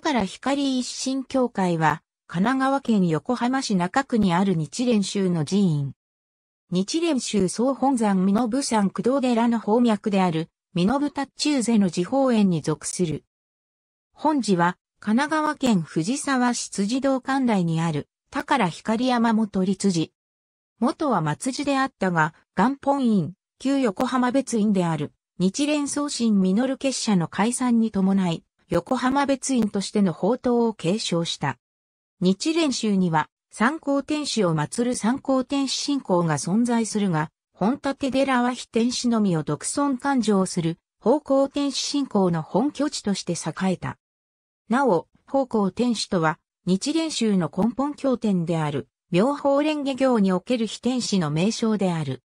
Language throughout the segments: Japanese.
宝光一神教会は、神奈川県横浜市中区にある日蓮宗の寺院。日蓮宗総本山身延山工藤寺の方脈である、身延達中世の地方園に属する。本寺は、神奈川県藤沢市辻堂館内にある、宝光山元立寺。元は松寺であったが、元本院、旧横浜別院である、日蓮宗神実結社の解散に伴い、横浜別院としての宝刀を継承した。日蓮宗には、三光天使を祀る三光天使信仰が存在するが、本立寺は非天使のみを独尊勘定する、方向天使信仰の本拠地として栄えた。なお、方向天使とは、日蓮宗の根本経典である、妙法蓮華経における非天使の名称である。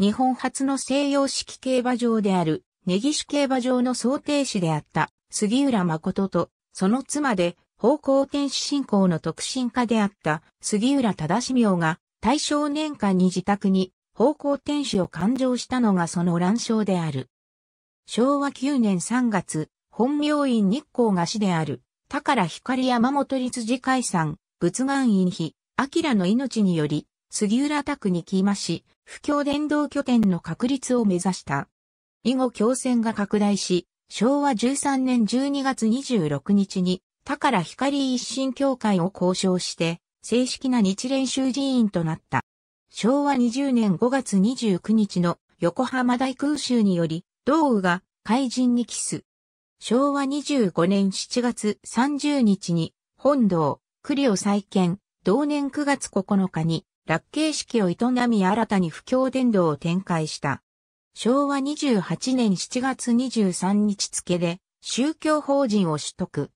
日本初の西洋式競馬場である、根岸競馬場の想定士であった、杉浦誠と、その妻で、方向天使信仰の特進家であった杉浦忠明が、大正年間に自宅に方向天使を勘定したのがその乱章である。昭和9年3月、本名院日光菓子である、宝光山本立寺会産、仏願院碑、明の命により、杉浦宅に来まし、不況伝道拠点の確立を目指した。以後共戦が拡大し、昭和13年12月26日に、宝光一新協会を交渉して、正式な日蓮習寺院となった。昭和20年5月29日の横浜大空襲により、道雨が怪人に帰す。昭和25年7月30日に、本堂、栗を再建、同年9月9日に、落慶式を営み新たに布教伝道を展開した。昭和28年7月23日付で宗教法人を取得。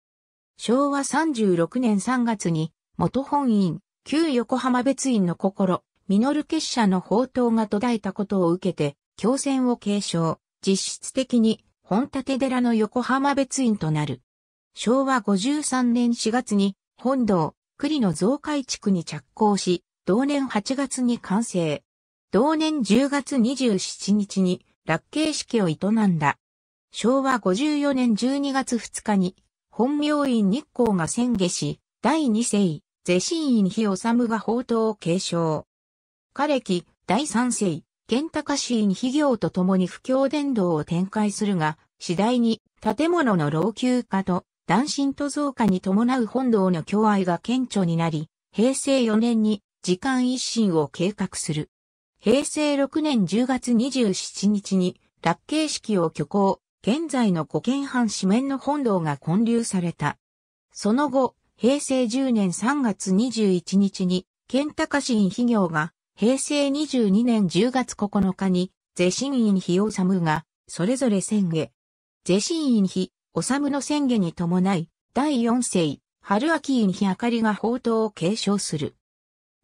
昭和36年3月に元本院、旧横浜別院の心、実結社の宝刀が途絶えたことを受けて、強戦を継承、実質的に本立寺の横浜別院となる。昭和53年4月に本堂、栗の増改築に着工し、同年8月に完成。同年10月27日に落慶式を営んだ。昭和54年12月2日に、本名院日光が宣下し、第二世、是神院日治が宝刀を継承。彼期、第三世、玄高市院秘行と共に不況伝道を展開するが、次第に建物の老朽化と断身と増加に伴う本堂の共愛が顕著になり、平成4年に時間一新を計画する。平成6年10月27日に、落慶式を挙行、現在の古県藩紙面の本堂が建立された。その後、平成10年3月21日に、県高市院費業が、平成22年10月9日に、是神院費修が、それぞれ宣言。是神院費、修の宣言に伴い、第四世、春秋院費明かりが宝刀を継承する。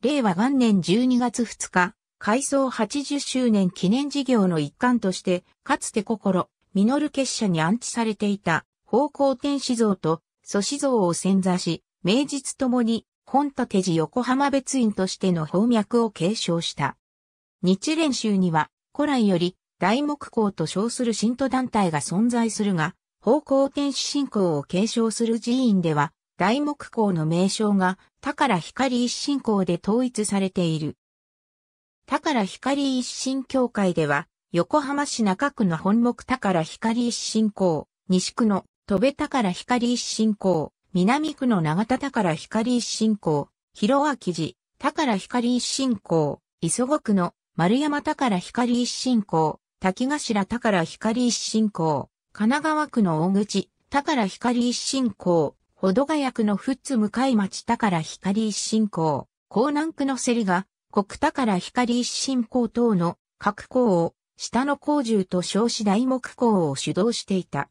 令和元年12月2日、改装80周年記念事業の一環として、かつて心、実結社に安置されていた、方向天使像と祖師像を潜座し、名実ともに、本立寺横浜別院としての方脈を継承した。日蓮宗には、古来より、大木工と称する信徒団体が存在するが、方向天使信仰を継承する寺院では、大木工の名称が、宝光一信仰で統一されている。宝光一神教会では、横浜市中区の本木宝光一神校、西区の戸部宝光一神校、南区の長田宝光一神校、広明寺、宝光一神校、磯子区の丸山宝光一神校、滝頭宝光一神校、神奈川区の大口、宝光一神校、保土ヶ谷区の富津向町宝光一神校、江南区のセリガ、国宝光一新公等の各校を下の高獣と称し大木校を主導していた。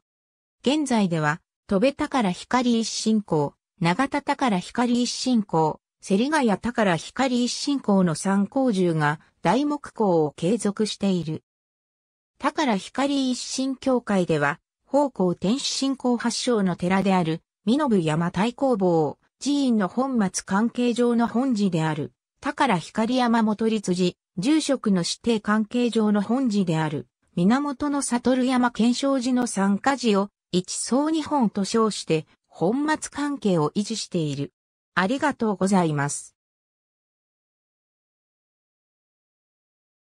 現在では、戸部宝光一新公、長田宝光一新公、芹ヶ谷宝光一新公の三高獣が大木校を継続している。宝光一神教会では、方向天使信仰発祥の寺である、身延山太公坊、寺院の本末関係上の本寺である。宝光山元立寺、住職の指定関係上の本寺である、源の悟山賢勝寺の参加寺を、一層日本と称して、本末関係を維持している。ありがとうございます。